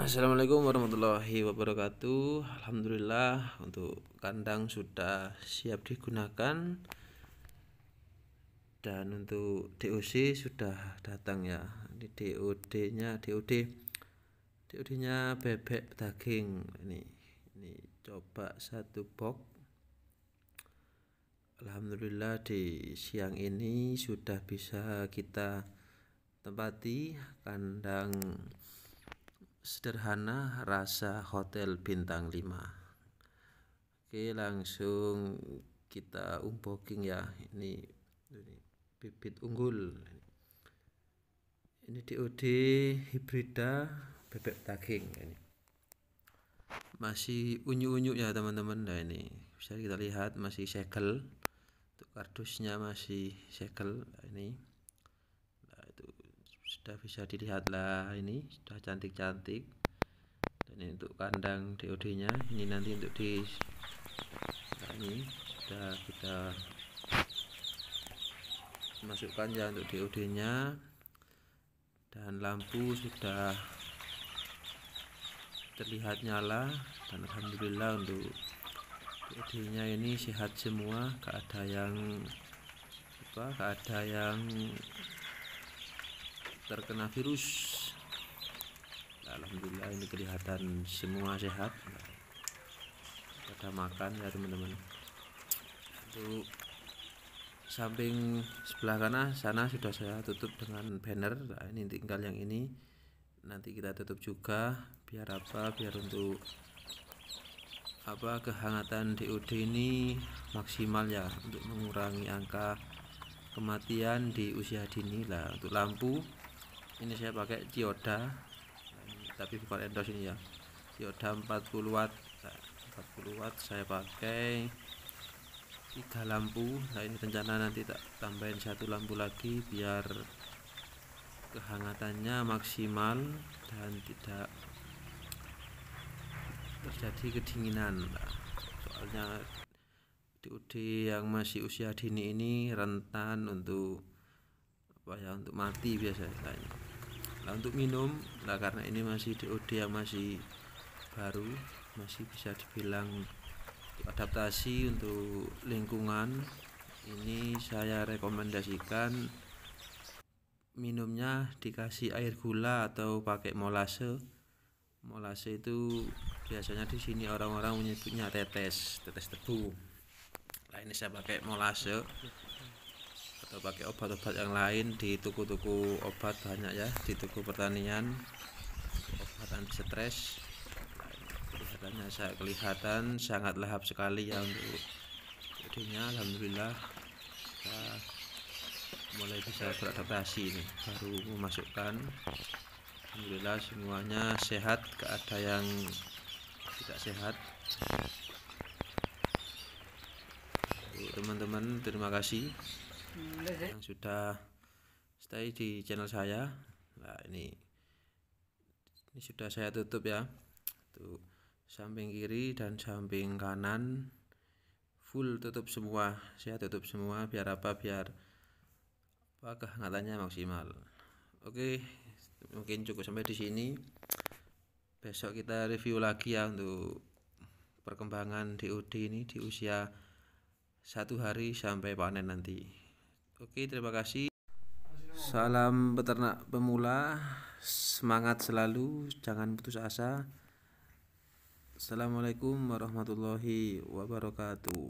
Assalamualaikum warahmatullahi wabarakatuh Alhamdulillah untuk kandang sudah siap digunakan Dan untuk DOC sudah datang ya Ini DOD nya DOD DOD nya bebek daging Ini, ini coba satu box Alhamdulillah di siang ini sudah bisa kita tempati kandang sederhana rasa hotel bintang 5 oke langsung kita unboxing ya ini, ini bibit unggul ini DOD hibrida bebek daging ini masih unyu-unyu ya teman-teman nah ini bisa kita lihat masih segel untuk kardusnya masih segel nah, ini sudah bisa dilihat lah ini sudah cantik-cantik dan ini untuk kandang DOD nya ini nanti untuk di nah ini sudah kita masukkan ya untuk DOD nya dan lampu sudah terlihat nyala dan Alhamdulillah untuk DOD nya ini sehat semua gak ada yang apa gak ada yang terkena virus Alhamdulillah ini kelihatan semua sehat pada makan ya teman-teman itu samping sebelah kanan sana sudah saya tutup dengan banner nah, ini tinggal yang ini nanti kita tutup juga biar apa biar untuk apa kehangatan DOD ini maksimal ya untuk mengurangi angka kematian di usia dini lah untuk lampu ini saya pakai dioda tapi bukan endorse ini ya Cioda 40 watt 40 watt saya pakai tiga lampu nah ini rencana nanti tak tambahin satu lampu lagi biar kehangatannya maksimal dan tidak terjadi kedinginan soalnya DUD yang masih usia dini ini rentan untuk apa ya untuk mati biasanya nah, nah untuk minum nah karena ini masih DOD yang masih baru masih bisa dibilang adaptasi untuk lingkungan ini saya rekomendasikan minumnya dikasih air gula atau pakai molase molase itu biasanya di sini orang-orang menyebutnya tetes tetes tebu nah ini saya pakai molase atau pakai obat-obat yang lain di toko-toko obat banyak ya di toko pertanian obat anti stres kelihatannya saya kelihatan sangat lahap sekali ya untuk jadinya alhamdulillah kita mulai bisa beradaptasi ini baru memasukkan alhamdulillah semuanya sehat gak ada yang tidak sehat teman-teman terima kasih yang sudah stay di channel saya nah ini ini sudah saya tutup ya tuh samping kiri dan samping kanan full tutup semua saya tutup semua biar apa biar apa kehangatannya maksimal oke mungkin cukup sampai di sini besok kita review lagi ya untuk perkembangan DOD ini di usia satu hari sampai panen nanti Oke, terima kasih. Salam peternak pemula, semangat selalu, jangan putus asa. Assalamualaikum warahmatullahi wabarakatuh.